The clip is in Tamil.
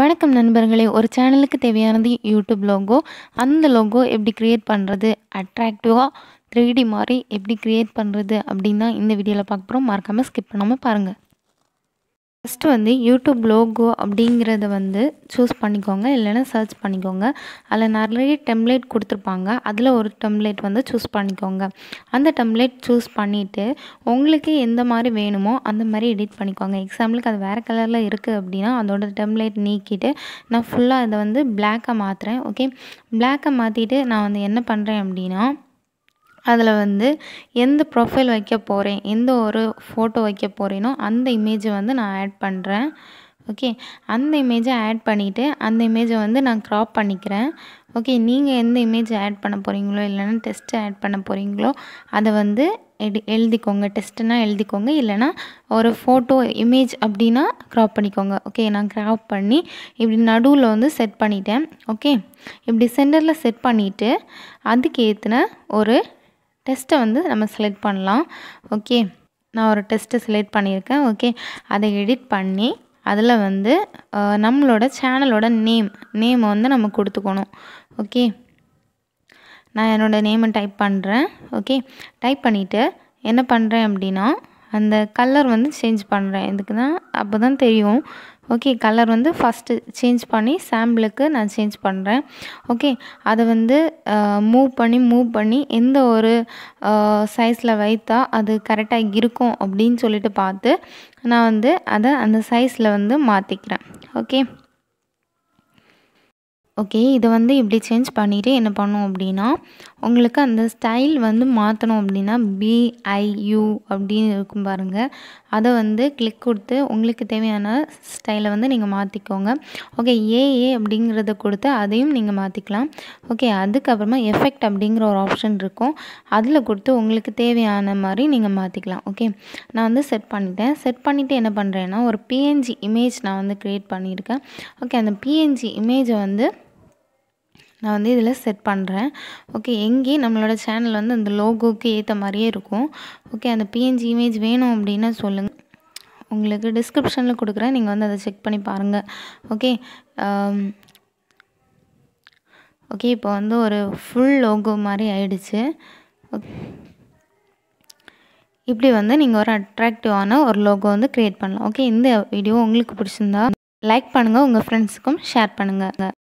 வணக்கம் நண்பர்களே ஒரு சேனலுக்கு தேவையானது யூடியூப் லோகோ அந்த லோகோ எப்படி க்ரியேட் பண்ணுறது அட்ராக்டிவாக த்ரீ மாதிரி எப்படி க்ரியேட் பண்ணுறது அப்படின்னு தான் இந்த வீடியோவில் பார்க்க போகிறோம் மறக்காமல் ஸ்கிப் பண்ணாமல் பாருங்கள் ஃபஸ்ட்டு வந்து யூடியூப் லோகோ அப்படிங்கிறத வந்து சூஸ் பண்ணிக்கோங்க இல்லைன்னா சர்ச் பண்ணிக்கோங்க அதில் நிறைய டெம்ப்ளேட் கொடுத்துருப்பாங்க அதில் ஒரு டெம்ப்ளேட் வந்து சூஸ் பண்ணிக்கோங்க அந்த டெம்ப்ளேட் சூஸ் பண்ணிவிட்டு உங்களுக்கு எந்த மாதிரி வேணுமோ அந்த மாதிரி எடிட் பண்ணிக்கோங்க எக்ஸாம்பிளுக்கு அது வேறு கலரில் இருக்குது அப்படின்னா அதோட டெம்ப்ளேட் நீக்கிட்டு நான் ஃபுல்லாக அதை வந்து பிளாக்கை மாற்றுறேன் ஓகே பிளாக்கை மாற்றிட்டு நான் வந்து என்ன பண்ணுறேன் அப்படின்னா அதில் வந்து எந்த ப்ரொஃபைல் வைக்க போகிறேன் எந்த ஒரு ஃபோட்டோ வைக்க போகிறேனோ அந்த இமேஜை வந்து நான் ஆட் பண்ணுறேன் ஓகே அந்த இமேஜை ஆட் பண்ணிவிட்டு அந்த இமேஜை வந்து நான் க்ராப் பண்ணிக்கிறேன் ஓகே நீங்கள் எந்த இமேஜ் ஆட் பண்ண போகிறீங்களோ இல்லைன்னா டெஸ்ட்டு ஆட் பண்ண போகிறீங்களோ அதை வந்து எடு எழுதிக்கோங்க டெஸ்ட்டுனா எழுதிக்கோங்க இல்லைனா ஒரு ஃபோட்டோ இமேஜ் அப்படின்னா க்ராப் பண்ணிக்கோங்க ஓகே நான் க்ராப் பண்ணி இப்படி நடுவில் வந்து செட் பண்ணிட்டேன் ஓகே இப்படி சென்டரில் செட் பண்ணிவிட்டு அதுக்கு ஏற்றின ஒரு டெஸ்ட்டை வந்து நம்ம செலக்ட் பண்ணலாம் ஓகே நான் ஒரு டெஸ்ட்டை செலக்ட் பண்ணியிருக்கேன் ஓகே அதை எடிட் பண்ணி அதில் வந்து நம்மளோட சேனலோட நேம் நேமை வந்து நம்ம கொடுத்துக்கணும் ஓகே நான் என்னோடய நேமை டைப் பண்ணுறேன் ஓகே டைப் பண்ணிவிட்டு என்ன பண்ணுறேன் அப்படின்னா அந்த கலர் வந்து சேஞ்ச் பண்ணுறேன் இதுக்கு தான் அப்போ தான் தெரியும் ஓகே கலர் வந்து ஃபஸ்ட்டு சேஞ்ச் பண்ணி சாம்பிளுக்கு நான் சேஞ்ச் பண்ணுறேன் ஓகே அதை வந்து மூவ் பண்ணி மூவ் பண்ணி எந்த ஒரு சைஸில் வைத்தா அது கரெக்டாக இருக்கும் அப்படின்னு சொல்லிட்டு பார்த்து நான் வந்து அதை அந்த சைஸில் வந்து மாற்றிக்கிறேன் ஓகே ஓகே இதை வந்து இப்படி சேஞ்ச் பண்ணிவிட்டு என்ன பண்ணும் அப்படின்னா உங்களுக்கு அந்த ஸ்டைல் வந்து மாற்றணும் அப்படின்னா பிஐயு அப்படின்னு இருக்கும் பாருங்கள் அதை வந்து கிளிக் கொடுத்து உங்களுக்கு தேவையான ஸ்டைலை வந்து நீங்கள் மாற்றிக்கோங்க ஓகே ஏஏ அப்படிங்கிறத கொடுத்து அதையும் நீங்கள் மாற்றிக்கலாம் ஓகே அதுக்கப்புறமா எஃபெக்ட் அப்படிங்கிற ஒரு ஆப்ஷன் இருக்கும் அதில் கொடுத்து உங்களுக்கு தேவையான மாதிரி நீங்கள் மாற்றிக்கலாம் ஓகே நான் வந்து செட் பண்ணிட்டேன் செட் பண்ணிவிட்டு என்ன பண்ணுறேன்னா ஒரு பிஎன்ஜி இமேஜ் நான் வந்து க்ரியேட் பண்ணியிருக்கேன் ஓகே அந்த பிஎன்ஜி இமேஜை வந்து நான் வந்து இதில் செட் பண்ணுறேன் ஓகே எங்கே நம்மளோட சேனல் வந்து அந்த லோகோக்கு ஏற்ற மாதிரியே இருக்கும் ஓகே அந்த பிஎன்ஜி இமேஜ் வேணும் அப்படின்னா சொல்லுங்கள் உங்களுக்கு டிஸ்கிரிப்ஷனில் கொடுக்குறேன் நீங்கள் வந்து அதை செக் பண்ணி பாருங்கள் ஓகே ஓகே um, இப்போ வந்து ஒரு ஃபுல் லோகோ மாதிரி ஆயிடுச்சு இப்படி வந்து நீங்கள் ஒரு அட்ராக்டிவான ஒரு லோகோ வந்து க்ரியேட் பண்ணலாம் ஓகே இந்த வீடியோ உங்களுக்கு பிடிச்சிருந்தா லைக் பண்ணுங்கள் உங்கள் ஃப்ரெண்ட்ஸுக்கும் ஷேர் பண்ணுங்கள்